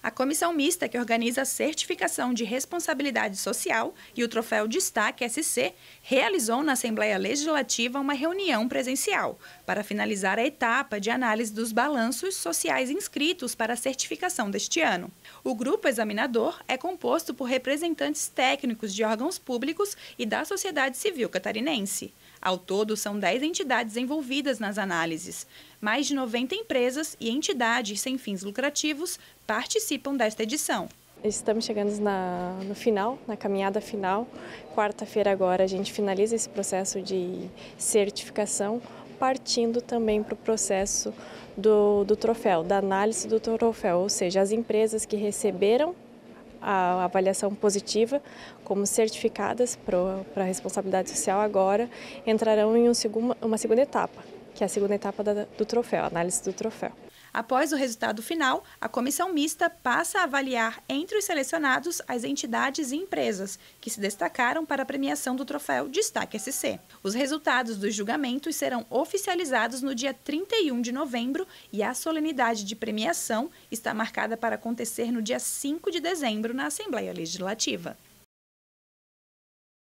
A comissão mista que organiza a certificação de responsabilidade social e o troféu Destaque SC realizou na Assembleia Legislativa uma reunião presencial para finalizar a etapa de análise dos balanços sociais inscritos para a certificação deste ano. O grupo examinador é composto por representantes técnicos de órgãos públicos e da sociedade civil catarinense. Ao todo, são 10 entidades envolvidas nas análises. Mais de 90 empresas e entidades sem fins lucrativos participam desta edição. Estamos chegando na, no final, na caminhada final. Quarta-feira agora a gente finaliza esse processo de certificação, partindo também para o processo do, do troféu, da análise do troféu, ou seja, as empresas que receberam a avaliação positiva como certificadas para a responsabilidade social agora entrarão em um segundo, uma segunda etapa, que é a segunda etapa da, do troféu, a análise do troféu. Após o resultado final, a comissão mista passa a avaliar entre os selecionados as entidades e empresas que se destacaram para a premiação do troféu Destaque SC. Os resultados dos julgamentos serão oficializados no dia 31 de novembro e a solenidade de premiação está marcada para acontecer no dia 5 de dezembro na Assembleia Legislativa.